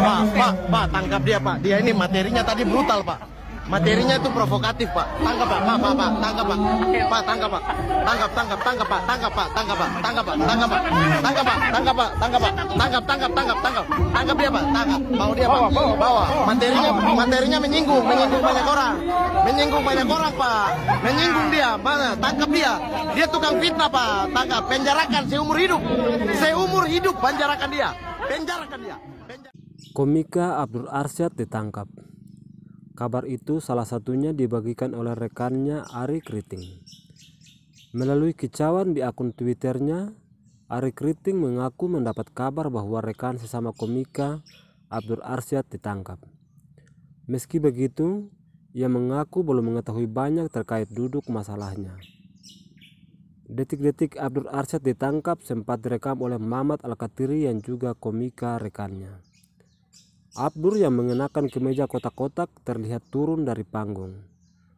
Pak, Pak, Pak, tangkap dia Pak. Dia ini materinya tadi brutal Pak. Materinya itu provokatif Pak. Tangkap Pak, Pak, Pak, Pak, tangkap Pak. Pak, tangkap Pak. Tangkap, tangkap, tangkap Pak, tangkap Pak, tangkap Pak, tangkap Pak, tangkap Pak, tangkap Pak, tangkap Pak, tangkap Pak, tangkap, tangkap, tangkap, tangkap, tangkap dia Pak, tangkap. Bawa dia Pak, bawa. Materinya, materinya menyinggung, menyinggung banyak orang, menyinggung banyak orang Pak, menyinggung dia, mana? Tangkap dia. Dia tukang fitnah Pak, tangkap. Penjarakan seumur hidup, seumur hidup penjarakan dia penjarakan dia. Komika Abdul Arsyad ditangkap. Kabar itu salah satunya dibagikan oleh rekannya Ari Kriting. Melalui kicauan di akun Twitternya, Ari Kriting mengaku mendapat kabar bahwa rekan sesama komika Abdul Arsyad ditangkap. Meski begitu, ia mengaku belum mengetahui banyak terkait duduk masalahnya. Detik-detik Abdul Arsyad ditangkap sempat direkam oleh Mamat Al-Katiri yang juga komika rekannya. Abdur yang mengenakan kemeja kotak-kotak terlihat turun dari panggung.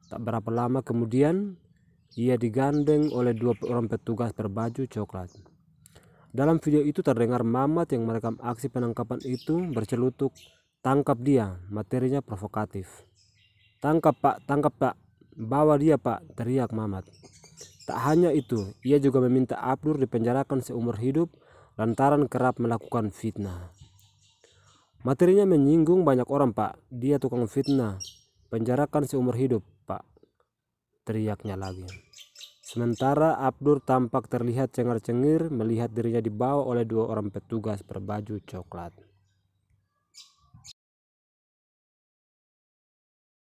Tak berapa lama kemudian, ia digandeng oleh dua orang petugas berbaju coklat. Dalam video itu terdengar Mamat yang merekam aksi penangkapan itu bercelutuk, tangkap dia, materinya provokatif. Tangkap pak, tangkap pak, bawa dia pak, teriak Mamat. Tak hanya itu, ia juga meminta Abdur dipenjarakan seumur hidup lantaran kerap melakukan fitnah. Materinya menyinggung banyak orang, Pak. Dia tukang fitnah. Penjarakan seumur hidup, Pak. Teriaknya lagi. Sementara Abdur tampak terlihat cengar-cengir melihat dirinya dibawa oleh dua orang petugas berbaju coklat.